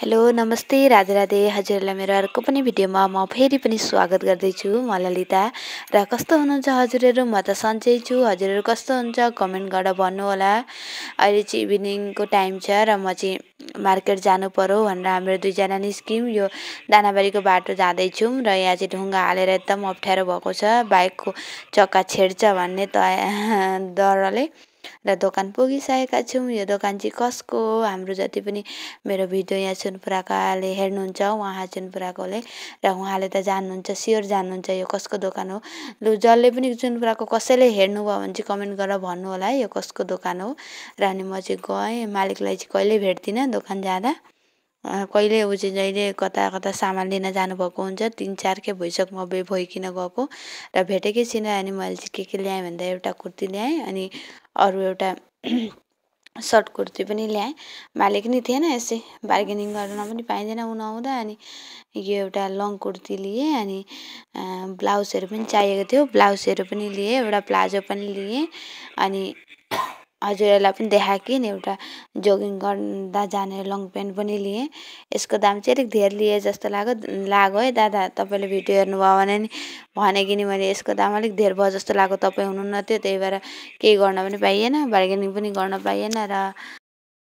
hello नमस्ते राधे राधे हजुरहरूलाई मेरो अर्को पनि भिडियोमा म फेरि पनि स्वागत गर्दैछु म ललिता र कस्तो हुनुहुन्छ हजुरहरू म त सन्चै छु हजुरहरू कस्तो हुन्छ कमेन्ट गरेर भन्नुहोला अहिले चाहिँ इभिनिङको टाइम छ र म चाहिँ मार्केट जानु पऱ्यो भनेर हाम्रो दुईजना निस्क्यौँ यो दानाबारीको बाटो जाँदैछौँ र यहाँ चाहिँ ढुङ्गा हालेर एकदम अप्ठ्यारो भएको छ बाइकको चक्का छेड्छ भन्ने त डरले र दोकान पुगिसकेका छौँ यो दोकान चाहिँ कसको हो हाम्रो जति पनि मेरो भिडियो यहाँ सुनपुराकाले हेर्नुहुन्छ उहाँ सुनपुराकोले र उहाँले त जान्नुहुन्छ स्योर जान्नुहुन्छ यो कसको दोकान हो लु जसले पनि सुनपुराको कसैले हेर्नुभयो भने चाहिँ कमेन्ट गरेर भन्नु होला है यो कसको दोकान हो र अनि म चाहिँ गएँ मालिकलाई चाहिँ कहिले भेट्दिनँ दोकान जाँदा कहिले उजे जहिले कता कता सामान लिन जानुभएको हुन्छ तिन चार खेप भइसक्यो म भइकन गएको र भेटेकै छैन अनि मैले चाहिँ के के ल्याएँ भन्दा एउटा कुर्ती ल्याएँ अनि अरू एउटा सर्ट कुर्ती पनि ल्याएँ मालिक पनि थिएन यसै बार्गेनिङ गर्न पनि पाइँदैन ऊ नआउँदा अनि यो एउटा लङ कुर्ती लिएँ अनि ब्लाउजहरू पनि चाहिएको थियो ब्लाउजहरू पनि लिएँ एउटा प्लाजो पनि लिएँ अनि हजुरहरूलाई पनि देखाएँ कि एउटा जोगिङ गर्दा जाने लङ पेन्ट पनि लिएँ यसको दाम चाहिँ अलिक धेर लिएँ जस्तो लाग्यो लाग्यो है दादा तपाईँले भिडियो हेर्नुभयो भने नि भने कि नि मैले यसको दाम अलिक धेर भयो जस्तो लाग्यो तपाईँ हुनुहुन्न त्यो त्यही भएर केही गर्न पनि पाइएन बार्गेनिङ पनि गर्न पाइएन र